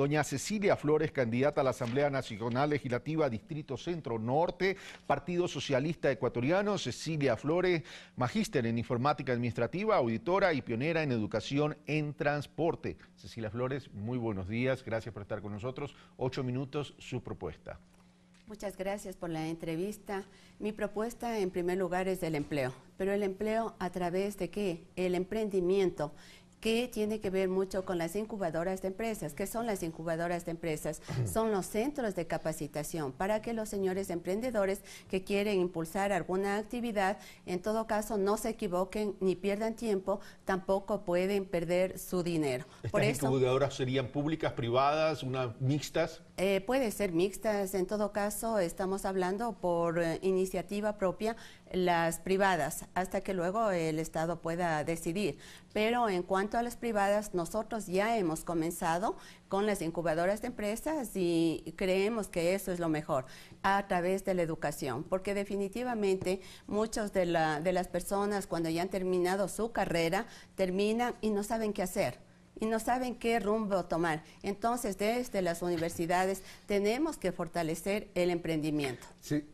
doña Cecilia Flores, candidata a la Asamblea Nacional Legislativa Distrito Centro Norte, Partido Socialista Ecuatoriano, Cecilia Flores, magíster en Informática Administrativa, auditora y pionera en Educación en Transporte. Cecilia Flores, muy buenos días, gracias por estar con nosotros. Ocho minutos, su propuesta. Muchas gracias por la entrevista. Mi propuesta en primer lugar es del empleo, pero el empleo a través de qué? El emprendimiento que tiene que ver mucho con las incubadoras de empresas. ¿Qué son las incubadoras de empresas? Son los centros de capacitación para que los señores emprendedores que quieren impulsar alguna actividad, en todo caso, no se equivoquen ni pierdan tiempo, tampoco pueden perder su dinero. ¿Estas Por incubadoras serían públicas, privadas, unas mixtas? Eh, puede ser mixtas, en todo caso estamos hablando por eh, iniciativa propia, las privadas hasta que luego el Estado pueda decidir. Pero en cuanto a las privadas, nosotros ya hemos comenzado con las incubadoras de empresas y creemos que eso es lo mejor a través de la educación, porque definitivamente muchas de, de las personas cuando ya han terminado su carrera terminan y no saben qué hacer y no saben qué rumbo tomar. Entonces, desde las universidades tenemos que fortalecer el emprendimiento. Sí,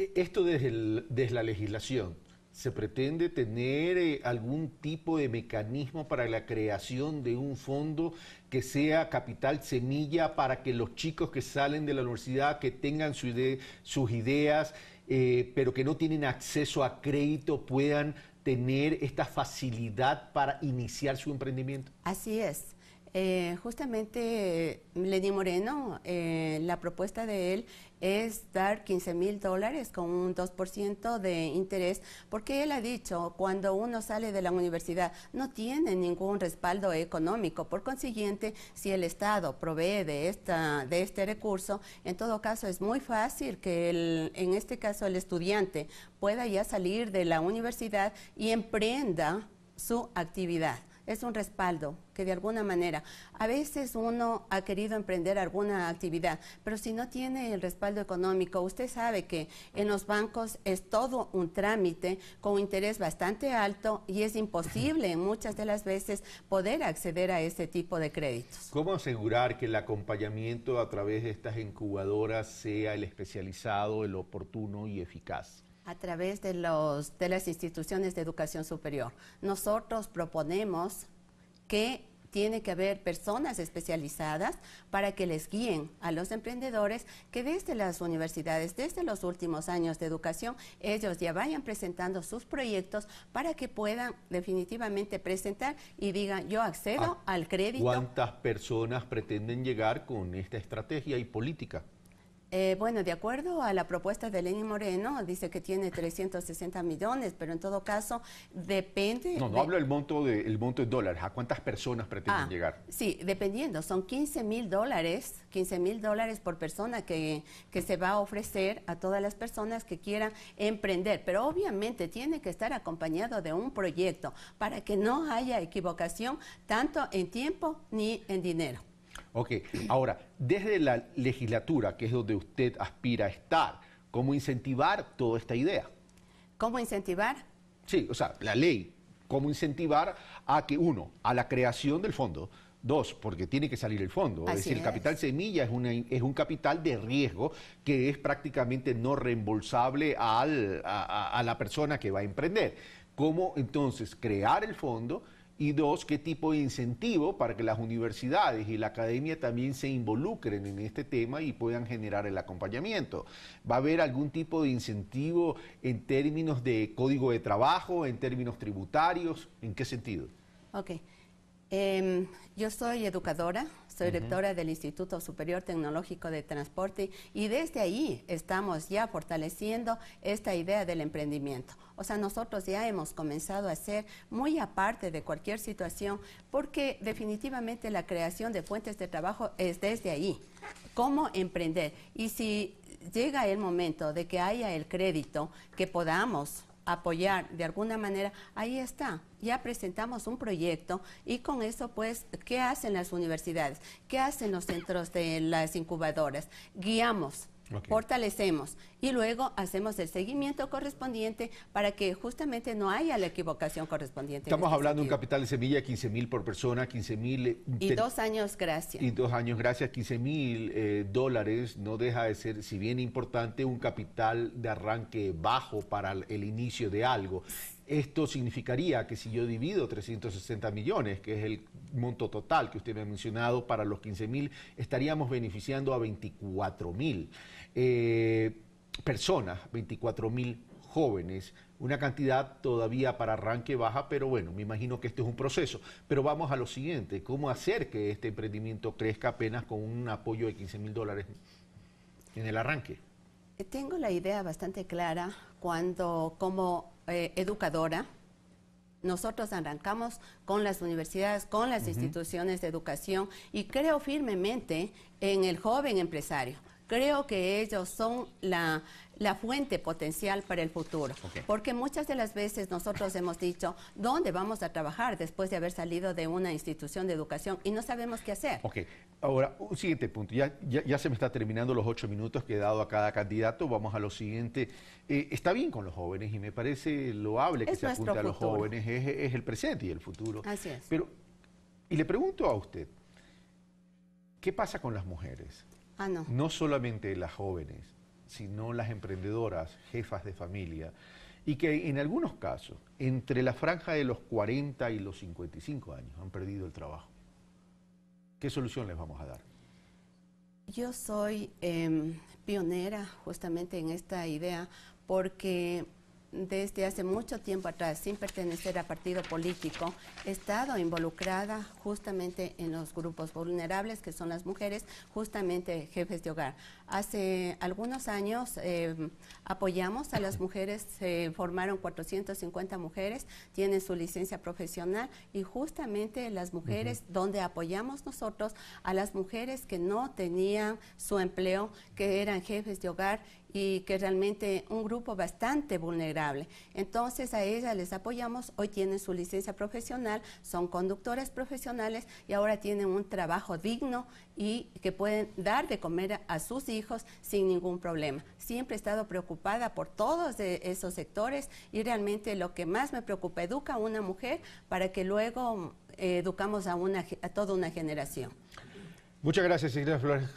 e, esto desde, desde la legislación, ¿se pretende tener eh, algún tipo de mecanismo para la creación de un fondo que sea capital semilla para que los chicos que salen de la universidad, que tengan sus ideas, eh, pero que no tienen acceso a crédito, puedan tener esta facilidad para iniciar su emprendimiento? Así es. Eh, justamente Lenny Moreno, eh, la propuesta de él es dar 15 mil dólares con un 2% de interés, porque él ha dicho, cuando uno sale de la universidad no tiene ningún respaldo económico, por consiguiente, si el Estado provee de, este recurso, en todo caso es muy fácil que en este caso el estudiante pueda ya salir de la universidad y emprenda su actividad. Es un respaldo que de alguna manera, a veces uno ha querido emprender alguna actividad, pero si no tiene el respaldo económico, usted sabe que en los bancos es todo un trámite con interés bastante alto y es imposible muchas de las veces poder acceder a este tipo de créditos. ¿Cómo asegurar que el acompañamiento a través de estas incubadoras sea el especializado, el oportuno y eficaz? a través de, los, de las instituciones de educación superior. Nosotros proponemos que tiene que haber personas especializadas para que les guíen a los emprendedores que desde las universidades, desde los últimos años de educación, ellos ya vayan presentando sus proyectos para que puedan definitivamente presentar y digan, yo accedo ah, al crédito. ¿Cuántas personas pretenden llegar con esta estrategia y política? Eh, bueno, de acuerdo a la propuesta de Lenny Moreno, dice que tiene 360 millones, pero en todo caso depende... No, no hablo del monto de, el monto en dólares, ¿a cuántas personas pretenden ah, llegar? Sí, dependiendo, son 15 mil dólares, 15 mil dólares por persona que, que se va a ofrecer a todas las personas que quieran emprender, pero obviamente tiene que estar acompañado de un proyecto para que no haya equivocación tanto en tiempo ni en dinero. Ok, ahora, desde la legislatura, que es donde usted aspira a estar, ¿cómo incentivar toda esta idea? ¿Cómo incentivar? Sí, o sea, la ley, ¿cómo incentivar a que, uno, a la creación del fondo, Dos, porque tiene que salir el fondo. es decir, el capital semilla es, una, es un capital de riesgo que es prácticamente no reembolsable al, a, la persona que va a emprender. ¿Cómo entonces crear el fondo? Y dos, qué tipo de incentivo para que las universidades y la academia también se involucren en este tema y puedan generar el acompañamiento. ¿Va a haber algún tipo de incentivo en términos de código de trabajo, en términos tributarios? ¿En qué sentido? Okay. Em, yo soy educadora, soy lectora del Instituto Superior Tecnológico de Transporte y desde ahí estamos ya fortaleciendo esta idea del emprendimiento. O sea, nosotros ya hemos comenzado a ser muy aparte de cualquier situación porque definitivamente la creación de fuentes de trabajo es desde ahí. ¿Cómo emprender? Y si llega el momento de que haya el crédito, que podamos apoyar de alguna manera, ahí está. Ya presentamos un proyecto y con eso, pues, ¿qué hacen las universidades? ¿Qué hacen los centros de las incubadoras? Guiamos Fortalecemos y luego hacemos el seguimiento correspondiente para que justamente no haya la equivocación correspondiente. Estamos este hablando de un capital de semilla 15 mil por persona, 15 mil... Eh, y dos años gracias. Y dos años gracias, 15 mil eh, dólares no deja de ser, si bien importante, un capital de arranque bajo para el inicio de algo. Esto significaría que si yo divido 360 millones, que es el monto total que usted me ha mencionado para los 15 mil, estaríamos beneficiando a 24 mil eh, personas, 24 mil jóvenes, una cantidad todavía para arranque baja, pero bueno, me imagino que este es un proceso. Pero vamos a lo siguiente, ¿cómo hacer que este emprendimiento crezca apenas con un apoyo de 15 mil dólares en el arranque? Eh, tengo la idea bastante clara cuando cómo. Eh, educadora, nosotros arrancamos con las universidades, con las instituciones de educación y creo firmemente en el joven empresario creo que ellos son la, fuente potencial para el futuro. Porque muchas de las veces nosotros hemos dicho, ¿dónde vamos a trabajar después de haber salido de una institución de educación? Y no sabemos qué hacer. Ok, ahora, un siguiente punto. Ya, se me están terminando los ocho minutos que he dado a cada candidato. Vamos a lo siguiente. Eh, está bien con los jóvenes y me parece loable que se apunte a los jóvenes. Es, es el presente y el futuro. Así es. Pero, y le pregunto a usted, ¿qué pasa con las mujeres? Ah, no. solamente las jóvenes, sino las emprendedoras, jefas de familia, y que en algunos casos, entre la franja de los 40 y los 55 años, han perdido el trabajo. ¿Qué solución les vamos a dar? Yo soy em, pionera justamente en esta idea porque desde hace mucho tiempo atrás, sin pertenecer a partido político, he estado involucrada justamente en los grupos vulnerables, que son las mujeres, justamente jefes de hogar. Hace algunos años eh, apoyamos a las mujeres, se formaron 450 mujeres, tienen su licencia profesional y justamente las mujeres, donde apoyamos nosotros a las mujeres que no tenían su empleo, que eran jefes de hogar y que realmente un grupo bastante vulnerable entonces a ellas les apoyamos, hoy tienen su licencia profesional, son conductoras profesionales y ahora tienen un trabajo digno y que pueden dar de comer a, sus hijos sin ningún problema. Siempre he estado preocupada por todos esos sectores y realmente lo que más me preocupa, educa a una mujer para que luego eh, educamos a, una, a toda una generación. Muchas gracias, Ignacio Flores.